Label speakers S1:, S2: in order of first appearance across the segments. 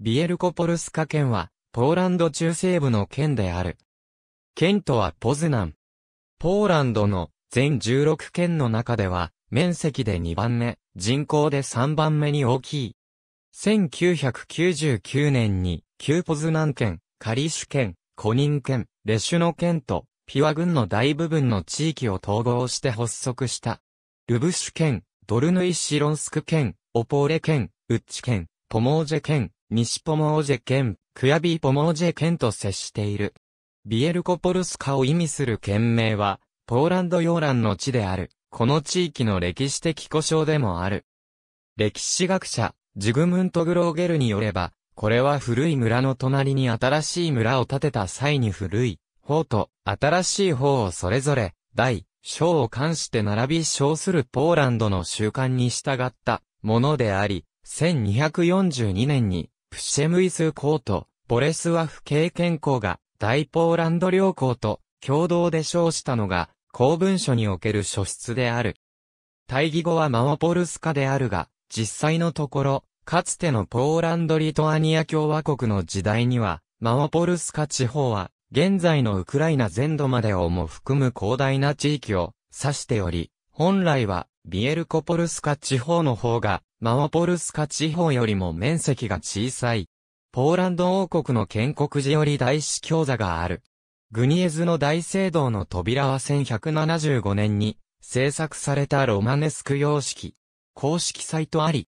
S1: ビエルコポルスカ県は、ポーランド中西部の県である。県とはポズナン。ポーランドの全16県の中では、面積で2番目、人口で3番目に大きい。1999年に、旧ポズナン県、カリシュ県、コニン県、レシュノ県と、ピワ郡の大部分の地域を統合して発足した。ルブシュ県、ドルヌイシロンスク県、オポーレ県、ウッチ県、ポモージェ県、西ポモージェ県、クヤビーポモージェ県と接している。ビエルコポルスカを意味する県名は、ポーランド洋蘭の地である、この地域の歴史的故障でもある。歴史学者、ジグムント・グローゲルによれば、これは古い村の隣に新しい村を建てた際に古い方と新しい方をそれぞれ、大、小を冠して並び称するポーランドの習慣に従ったものであり、1242年に、プシェムイス公と、ボレスワフ経験校が、大ポーランド領校と、共同で称したのが、公文書における書出である。対義語はマオポルスカであるが、実際のところ、かつてのポーランド・リトアニア共和国の時代には、マオポルスカ地方は、現在のウクライナ全土までをも含む広大な地域を指しており、本来は、ビエルコポルスカ地方の方が、マオポルスカ地方よりも面積が小さい。ポーランド王国の建国時より大司教座がある。グニエズの大聖堂の扉は1175年に制作されたロマネスク様式。公式サイトあり。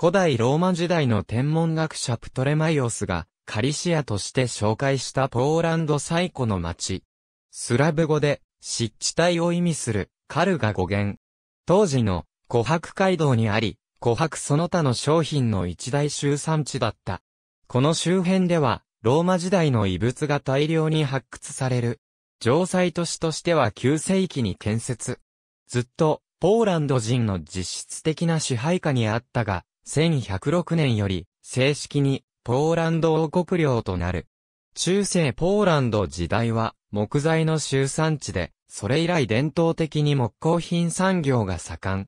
S1: 古代ローマ時代の天文学者プトレマイオスがカリシアとして紹介したポーランド最古の町。スラブ語で湿地帯を意味する、カルガ語源。当時の、琥珀街道にあり、琥珀その他の商品の一大集産地だった。この周辺では、ローマ時代の遺物が大量に発掘される。城塞都市としては9世紀に建設。ずっと、ポーランド人の実質的な支配下にあったが、1106年より、正式に、ポーランド王国領となる。中世ポーランド時代は、木材の集産地で、それ以来伝統的に木工品産業が盛ん。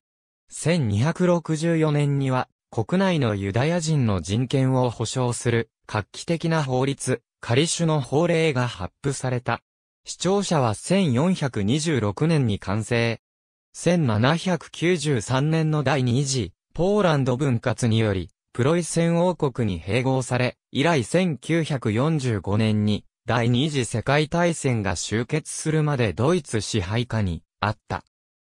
S1: 1264年には、国内のユダヤ人の人権を保障する、画期的な法律、仮種の法令が発布された。視聴者は1426年に完成。1793年の第2次、ポーランド分割により、プロイセン王国に併合され、以来1945年に、第二次世界大戦が終結するまでドイツ支配下にあった。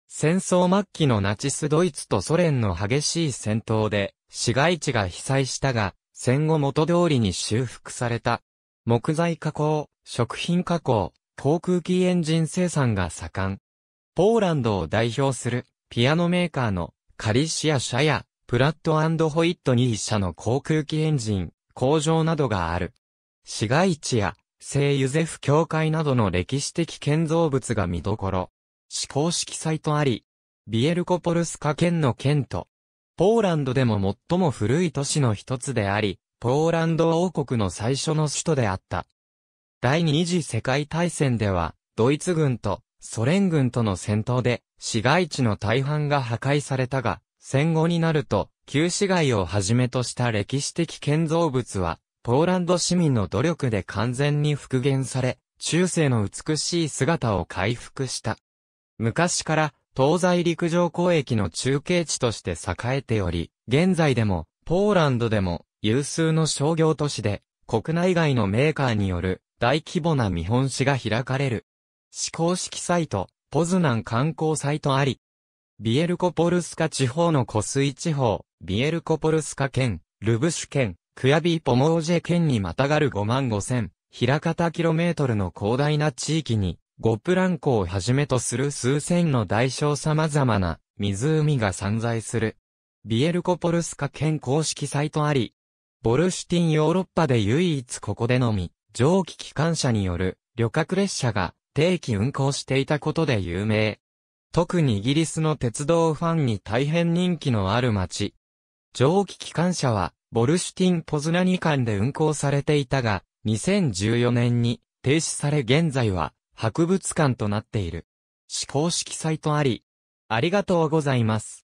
S1: 戦争末期のナチスドイツとソ連の激しい戦闘で市街地が被災したが、戦後元通りに修復された。木材加工、食品加工、航空機エンジン生産が盛ん。ポーランドを代表するピアノメーカーのカリシア社やプラットホイットニー社の航空機エンジン、工場などがある。市街地や聖ユゼフ教会などの歴史的建造物が見どころ。至公式サイトあり、ビエルコポルスカ県の県と、ポーランドでも最も古い都市の一つであり、ポーランド王国の最初の首都であった。第二次世界大戦では、ドイツ軍とソ連軍との戦闘で、市街地の大半が破壊されたが、戦後になると、旧市街をはじめとした歴史的建造物は、ポーランド市民の努力で完全に復元され、中世の美しい姿を回復した。昔から東西陸上交易の中継地として栄えており、現在でもポーランドでも有数の商業都市で、国内外のメーカーによる大規模な見本市が開かれる。試行式サイト、ポズナン観光サイトあり。ビエルコポルスカ地方の湖水地方、ビエルコポルスカ県、ルブシュ県、クヤビーポモージェ県にまたがる5万5千、平方キロメートルの広大な地域に、ゴプラン湖をはじめとする数千の大小様々な湖が散在する。ビエルコポルスカ県公式サイトあり、ボルシュティンヨーロッパで唯一ここでのみ、蒸気機関車による旅客列車が定期運行していたことで有名。特にイギリスの鉄道ファンに大変人気のある街。蒸気機関車はボルシュティン・ポズナニ間で運行されていたが、2014年に停止され現在は博物館となっている。試行式サイトあり。ありがとうございます。